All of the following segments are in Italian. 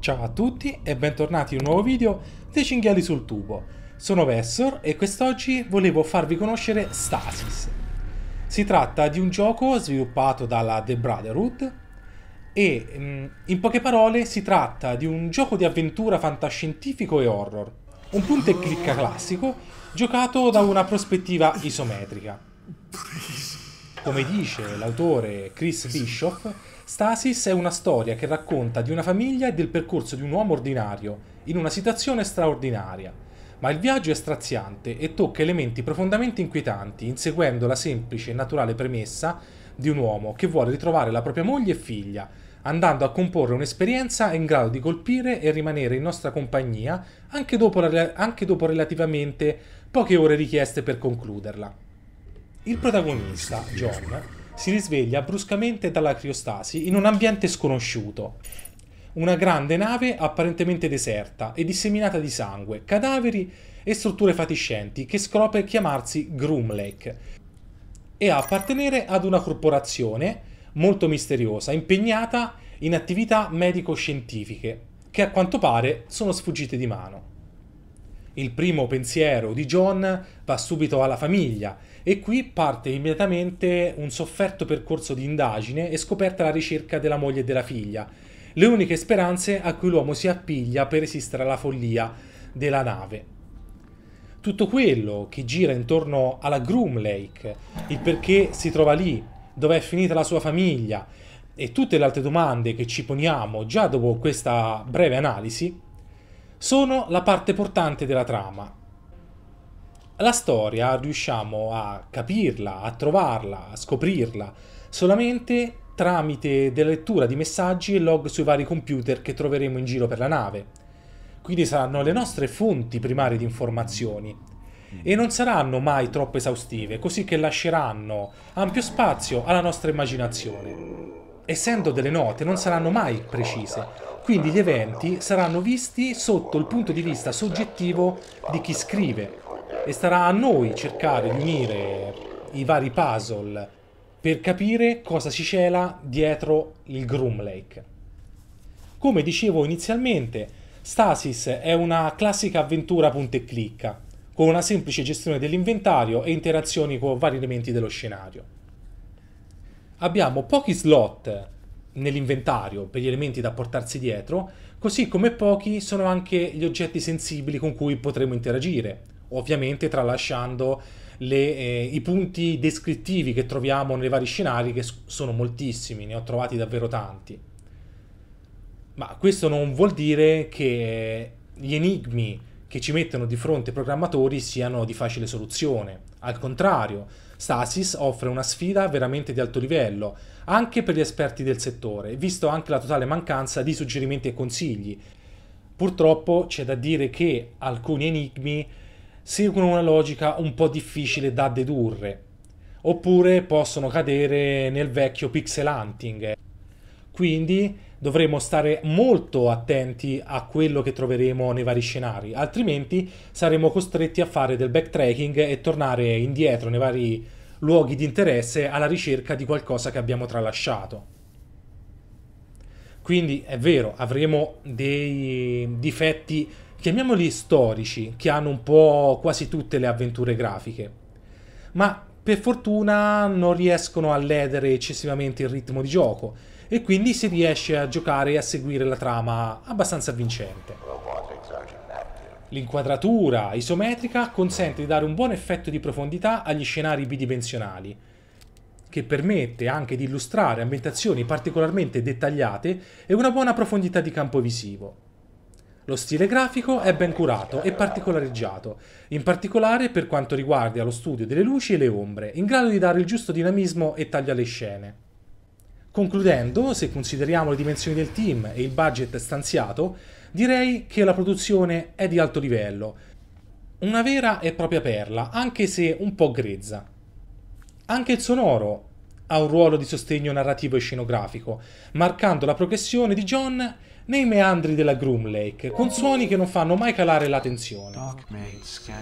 Ciao a tutti e bentornati in un nuovo video dei cinghiali sul tubo. Sono Vessor e quest'oggi volevo farvi conoscere Stasis. Si tratta di un gioco sviluppato dalla The Brotherhood e mm, in poche parole si tratta di un gioco di avventura fantascientifico e horror. Un punto e clicca classico giocato da una prospettiva isometrica. Come dice l'autore Chris Bishop, Stasis è una storia che racconta di una famiglia e del percorso di un uomo ordinario, in una situazione straordinaria. Ma il viaggio è straziante e tocca elementi profondamente inquietanti, inseguendo la semplice e naturale premessa di un uomo che vuole ritrovare la propria moglie e figlia, andando a comporre un'esperienza in grado di colpire e rimanere in nostra compagnia anche dopo, anche dopo relativamente poche ore richieste per concluderla. Il protagonista, John, si risveglia bruscamente dalla criostasi in un ambiente sconosciuto. Una grande nave apparentemente deserta e disseminata di sangue, cadaveri e strutture fatiscenti che scopre chiamarsi Groomlake e appartenere ad una corporazione molto misteriosa impegnata in attività medico-scientifiche che a quanto pare sono sfuggite di mano. Il primo pensiero di John va subito alla famiglia e qui parte immediatamente un sofferto percorso di indagine e scoperta la ricerca della moglie e della figlia, le uniche speranze a cui l'uomo si appiglia per resistere alla follia della nave. Tutto quello che gira intorno alla Groom Lake, il perché si trova lì, dove è finita la sua famiglia e tutte le altre domande che ci poniamo già dopo questa breve analisi, sono la parte portante della trama. La storia riusciamo a capirla, a trovarla, a scoprirla solamente tramite la lettura di messaggi e log sui vari computer che troveremo in giro per la nave. Quindi saranno le nostre fonti primarie di informazioni e non saranno mai troppo esaustive, così che lasceranno ampio spazio alla nostra immaginazione. Essendo delle note non saranno mai precise, quindi gli eventi saranno visti sotto il punto di vista soggettivo di chi scrive e starà a noi cercare di unire i vari puzzle per capire cosa si cela dietro il Groom Lake. Come dicevo inizialmente, Stasis è una classica avventura punte e clicca, con una semplice gestione dell'inventario e interazioni con vari elementi dello scenario. Abbiamo pochi slot nell'inventario per gli elementi da portarsi dietro, così come pochi sono anche gli oggetti sensibili con cui potremo interagire, ovviamente tralasciando le, eh, i punti descrittivi che troviamo nei vari scenari, che sono moltissimi, ne ho trovati davvero tanti. Ma questo non vuol dire che gli enigmi che ci mettono di fronte programmatori siano di facile soluzione. Al contrario, Stasis offre una sfida veramente di alto livello, anche per gli esperti del settore, visto anche la totale mancanza di suggerimenti e consigli. Purtroppo c'è da dire che alcuni enigmi seguono una logica un po' difficile da dedurre, oppure possono cadere nel vecchio pixel hunting. Quindi dovremo stare molto attenti a quello che troveremo nei vari scenari, altrimenti saremo costretti a fare del backtracking e tornare indietro nei vari luoghi di interesse alla ricerca di qualcosa che abbiamo tralasciato. Quindi è vero, avremo dei difetti, chiamiamoli storici, che hanno un po' quasi tutte le avventure grafiche. Ma per fortuna non riescono a ledere eccessivamente il ritmo di gioco e quindi si riesce a giocare e a seguire la trama abbastanza vincente. L'inquadratura isometrica consente di dare un buon effetto di profondità agli scenari bidimensionali, che permette anche di illustrare ambientazioni particolarmente dettagliate e una buona profondità di campo visivo. Lo stile grafico è ben curato e particolareggiato, in particolare per quanto riguarda lo studio delle luci e le ombre, in grado di dare il giusto dinamismo e taglio alle scene. Concludendo, se consideriamo le dimensioni del team e il budget stanziato, direi che la produzione è di alto livello, una vera e propria perla, anche se un po' grezza. Anche il sonoro ha un ruolo di sostegno narrativo e scenografico, marcando la progressione di John nei meandri della Groom Lake, con suoni che non fanno mai calare la tensione.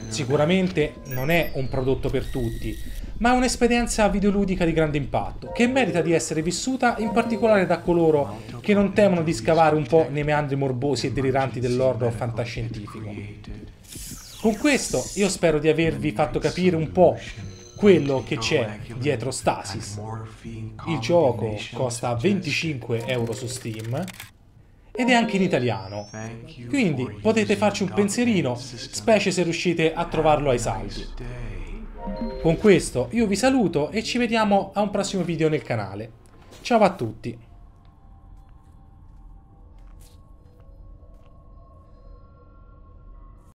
Sicuramente non è un prodotto per tutti, ma è un'esperienza videoludica di grande impatto, che merita di essere vissuta in particolare da coloro che non temono di scavare un po' nei meandri morbosi e deliranti dell'horror fantascientifico. Con questo io spero di avervi fatto capire un po' quello che c'è dietro Stasis. Il gioco costa 25 euro su Steam ed è anche in italiano. Quindi potete farci un pensierino, specie se riuscite a trovarlo ai saldi. Con questo io vi saluto e ci vediamo a un prossimo video nel canale. Ciao a tutti!